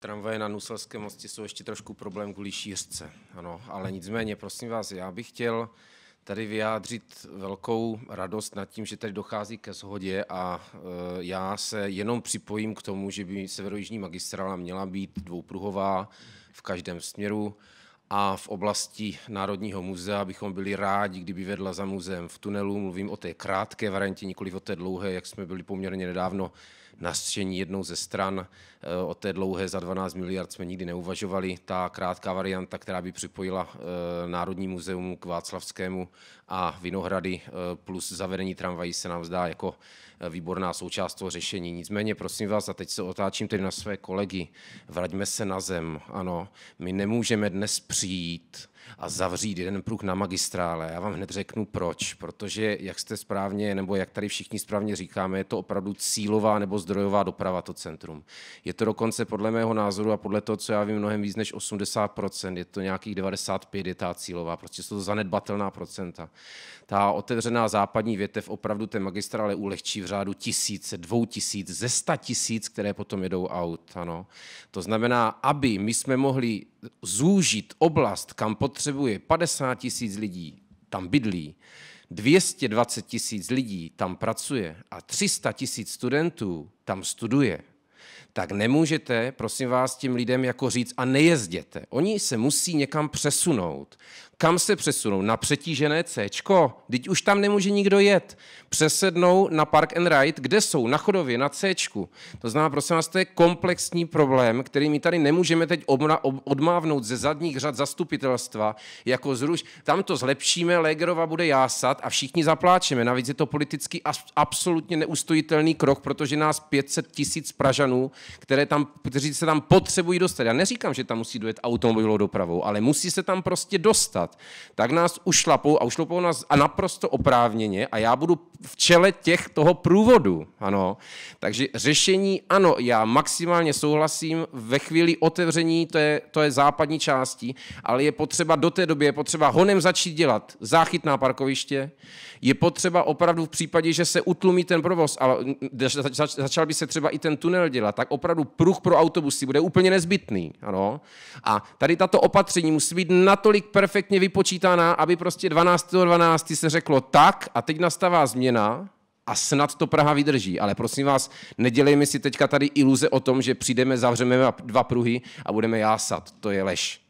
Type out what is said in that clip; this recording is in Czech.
Tramvaje na Nuselském mostě jsou ještě trošku problém kvůli šířce, ano, ale nicméně, prosím vás, já bych chtěl tady vyjádřit velkou radost nad tím, že tady dochází ke shodě a e, já se jenom připojím k tomu, že by severojižní magistrála měla být dvoupruhová v každém směru a v oblasti Národního muzea bychom byli rádi, kdyby vedla za muzeem v tunelu. Mluvím o té krátké variantě, nikoli o té dlouhé, jak jsme byli poměrně nedávno na střední jednou ze stran. Eh, o té dlouhé za 12 miliard jsme nikdy neuvažovali. Ta krátká varianta, která by připojila eh, Národní muzeum k Václavskému a Vinohrady eh, plus zavedení tramvají se nám zdá jako výborná součást toho řešení. Nicméně, prosím vás, a teď se otáčím tedy na své kolegy, vraťme se na zem. Ano, my nemůžeme dnes přijít a zavřít jeden pruh na magistrále. Já vám hned řeknu proč. Protože, jak jste správně, nebo jak tady všichni správně říkáme, je to opravdu cílová nebo zdrojová doprava to centrum. Je to dokonce podle mého názoru a podle toho, co já vím, mnohem víc než 80%, je to nějakých 95% je ta cílová, prostě jsou to zanedbatelná procenta. Ta otevřená západní větev opravdu té magistrále ulehčí v řádu tisíce, dvou tisíc, ze sta tisíc, které potom jedou aut. Ano. To znamená, aby my jsme mohli zúžit oblast, kam potřebuje 50 tisíc lidí, tam bydlí, 220 tisíc lidí tam pracuje a 300 tisíc studentů tam studuje, tak nemůžete, prosím vás, tím lidem jako říct a nejezděte. Oni se musí někam přesunout. Kam se přesunou? Na přetížené C. Teď už tam nemůže nikdo jet. Přesednou na Park and Ride, kde jsou? Na chodově, na C. To znamená, prosím vás, to je komplexní problém, který my tady nemůžeme teď odmávnout ze zadních řad zastupitelstva, jako zruš. Tam to zlepšíme, Legerova bude jásat a všichni zapláčeme. Navíc je to politicky absolutně neustojitelný krok, protože nás 500 tisíc Pražanů, které tam, kteří se tam potřebují dostat. Já neříkám, že tam musí dojet automobilovou dopravou, ale musí se tam prostě dostat dělat, tak nás ušlapou a ušlapou nás a naprosto oprávněně a já budu v čele těch toho průvodu. Ano. Takže řešení, ano, já maximálně souhlasím ve chvíli otevření to je, to je západní části, ale je potřeba do té doby, je potřeba honem začít dělat záchytná parkoviště, je potřeba opravdu v případě, že se utlumí ten provoz a začal by se třeba i ten tunel dělat, tak opravdu pruh pro autobusy bude úplně nezbytný. Ano. A tady tato opatření musí být natolik perfektně přesně vlastně vypočítaná, aby prostě 12.12. se řeklo tak a teď nastává změna a snad to Praha vydrží. Ale prosím vás, nedělejme si teďka tady iluze o tom, že přijdeme, zavřeme dva pruhy a budeme jásat. To je lež.